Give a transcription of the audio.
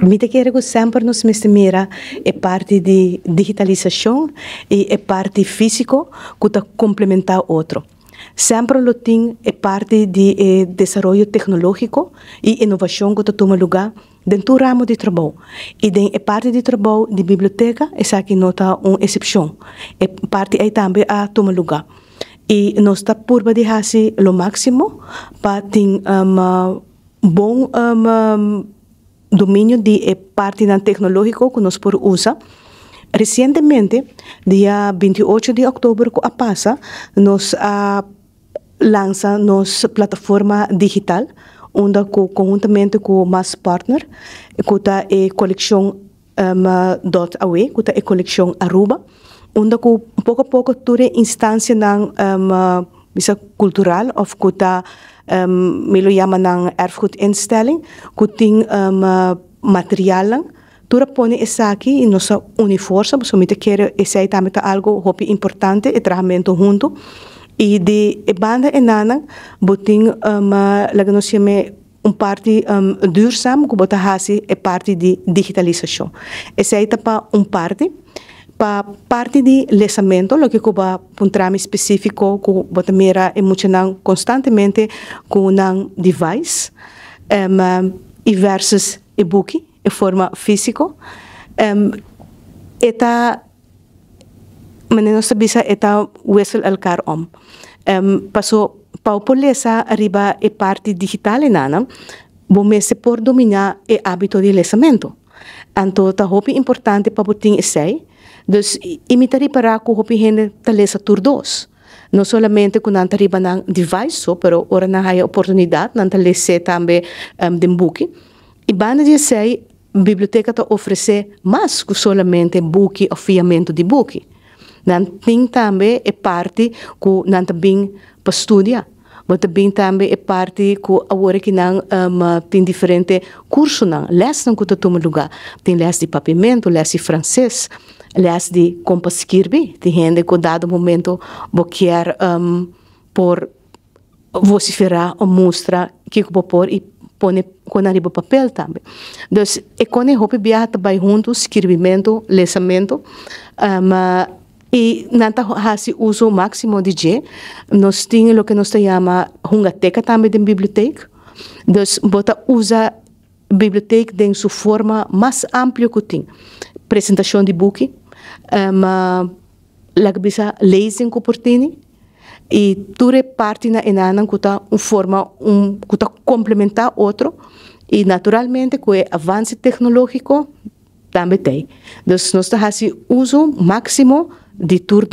Midekere sempre nos mestimira é parte de digitalização e é parte físico que está complementar outro. Sempre lo tem é parte de desenvolvimento tecnológico e inovação que está tomando lugar dentro do ramo de trabalho. E tem parte de trabalho de biblioteca, essa aqui nota uma exceção. É parte aí também a toma lugar. E nós está purba de fazer o máximo para ter um bom um, dominio de eh, parte tecnológico que nos por usa. Recientemente, día 28 de octubre a pasa, nos uh, lanza nuestra plataforma digital, junto conjuntamente con más partner, que está eh, colección em, dot e, eh, colección Aruba, poco a poco tuve instancia nan, em, ah, cultural of que um, ehm, miluyaman ng erfgoedinstelling, kuting um, ehm, uh, ah, materialen. Tura pone esaki in nossa uniforça, so mite quero esse aí algo hopi importante e trahamento junto. E de e banda enana, botin um, ehm, ah, laganosia me um parte um, duurzame, que hasi e parte di digitalização. Esse aí tá um parte pa parte di lesamento, lo que kuba un trama específico ku botamira e mucha nang constantemente ku nang device um, um, e versus e buki e forma fisico físico um, eta maneno sabisa eta wesel al kar om um, paso paupolesa arriba e parte digitale nana mese por dominar e hábito di lesamento anto ta hopi importante pa buting esay Dus imitari para ko hopihene talesa turdos. No solamente kun ang tariba ng device, so, pero ora na haya oportunidad ng talese tambe um, dembuki. Iba na diya say, biblioteca ta ofrece mas que solamente buki o fiamento de buki. Nan ting tambe e parte ku nan tabing pastudia mas também é parte ko awore kinang um, uh, tem diferente curso nang les não kuta tuma lugar. Tem les de papimento, les de francês, les de kompas kirbi. Tem gente ko dado momento bo quer um, por vociferar ou mostrar que vou pôr e com a riba papel também. Então, e kone hopi biata bai juntos, escrevimento, lesamento, um, uh, Y nanta hace uso máximo de je. Nos tiene lo que nos llama hungateca también de biblioteca. Dus bota usa biblioteca de su forma más amplia que tiene. Presentación de boeken, um, ah, la bisa lezing que portini. Y ture partina na enanan kuta un forma, un kuta complementa otro. Y naturalmente con el avance tecnológico también tem. Entonces, nos hace uso máximo de Tour